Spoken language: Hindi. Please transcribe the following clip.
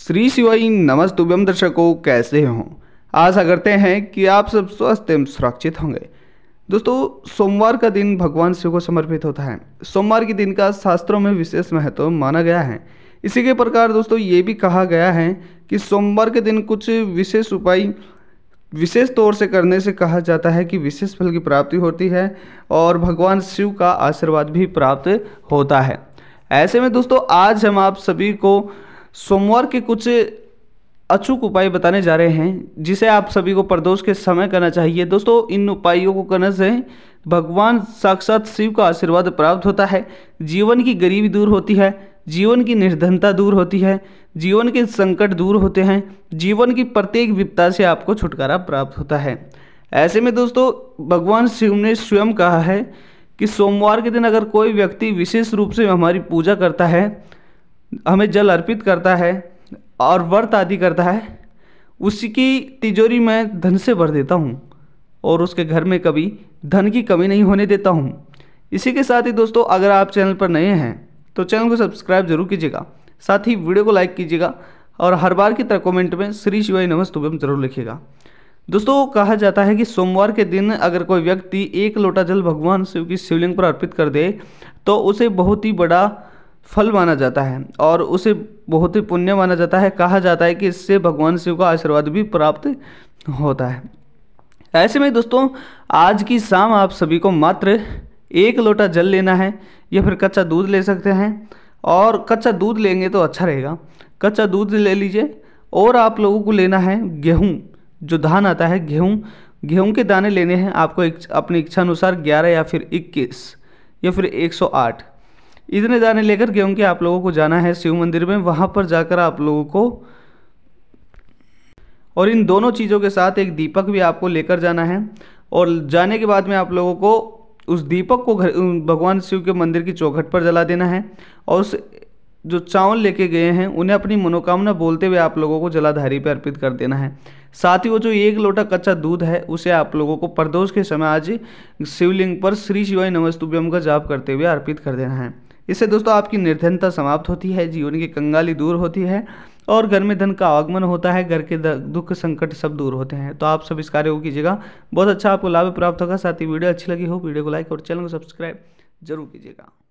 श्री शिवाई नमस्तुभ्यम दर्शकों कैसे हों आशा करते हैं कि आप सब स्वस्थ एवं सुरक्षित होंगे दोस्तों सोमवार का दिन भगवान शिव को समर्पित होता है सोमवार के दिन का शास्त्रों में विशेष महत्व माना गया है इसी के प्रकार दोस्तों ये भी कहा गया है कि सोमवार के दिन कुछ विशेष उपाय विशेष तौर से करने से कहा जाता है कि विशेष फल की प्राप्ति होती है और भगवान शिव का आशीर्वाद भी प्राप्त होता है ऐसे में दोस्तों आज हम आप सभी को सोमवार के कुछ अचूक उपाय बताने जा रहे हैं जिसे आप सभी को प्रदोष के समय करना चाहिए दोस्तों इन उपायों को करने से भगवान साक्षात शिव का आशीर्वाद प्राप्त होता है जीवन की गरीबी दूर होती है जीवन की निर्धनता दूर होती है जीवन के संकट दूर होते हैं जीवन की प्रत्येक विपदा से आपको छुटकारा प्राप्त होता है ऐसे में दोस्तों भगवान शिव ने स्वयं कहा है कि सोमवार के दिन अगर कोई व्यक्ति विशेष रूप से हमारी पूजा करता है हमें जल अर्पित करता है और व्रत आदि करता है उसकी तिजोरी मैं धन से भर देता हूँ और उसके घर में कभी धन की कमी नहीं होने देता हूँ इसी के साथ ही दोस्तों अगर आप चैनल पर नए हैं तो चैनल को सब्सक्राइब जरूर कीजिएगा साथ ही वीडियो को लाइक कीजिएगा और हर बार की तरह कमेंट में श्री शिवाय नमस्तुभम जरूर लिखिएगा दोस्तों कहा जाता है कि सोमवार के दिन अगर कोई व्यक्ति एक लोटा जल भगवान शिव की शिवलिंग पर अर्पित कर दे तो उसे बहुत ही बड़ा फल माना जाता है और उसे बहुत ही पुण्य माना जाता है कहा जाता है कि इससे भगवान शिव का आशीर्वाद भी प्राप्त होता है ऐसे में दोस्तों आज की शाम आप सभी को मात्र एक लोटा जल लेना है या फिर कच्चा दूध ले सकते हैं और कच्चा दूध लेंगे तो अच्छा रहेगा कच्चा दूध ले लीजिए और आप लोगों को लेना है गेहूँ जो धान आता है गेहूँ गेहूँ के दाने लेने हैं आपको अपनी इच्छा अनुसार ग्यारह या फिर इक्कीस या फिर एक सौ आठ इतने दाने लेकर क्योंकि आप लोगों को जाना है शिव मंदिर में वहाँ पर जाकर आप लोगों को और इन दोनों चीज़ों के साथ एक दीपक भी आपको लेकर जाना है और जाने के बाद में आप लोगों को उस दीपक को घर भगवान शिव के मंदिर की चौखट पर जला देना है और उस जो चावल लेके गए हैं उन्हें अपनी मनोकामना बोलते हुए आप लोगों को जलाधारी पर अर्पित कर देना है साथ ही वो जो एक लोटा कच्चा दूध है उसे आप लोगों को प्रदोष के समय आज शिवलिंग पर श्री शिवाय नमस्तुभ्यम का जाप करते हुए अर्पित कर देना है इससे दोस्तों आपकी निर्धनता समाप्त होती है जीवन की कंगाली दूर होती है और घर में धन का आगमन होता है घर के दुख संकट सब दूर होते हैं तो आप सब इस कार्य को कीजिएगा बहुत अच्छा आपको लाभ प्राप्त होगा साथ ही वीडियो अच्छी लगी हो वीडियो को लाइक और चैनल को सब्सक्राइब जरूर कीजिएगा